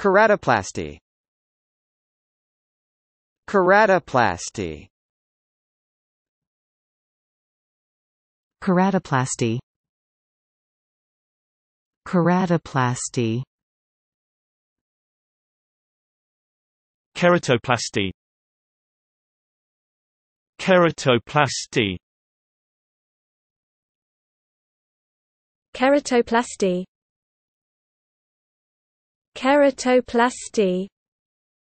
Keratoplasty Keratoplasty Keratoplasty Keratoplasty Keratoplasty Keratoplasty Keratoplasty keratoplasty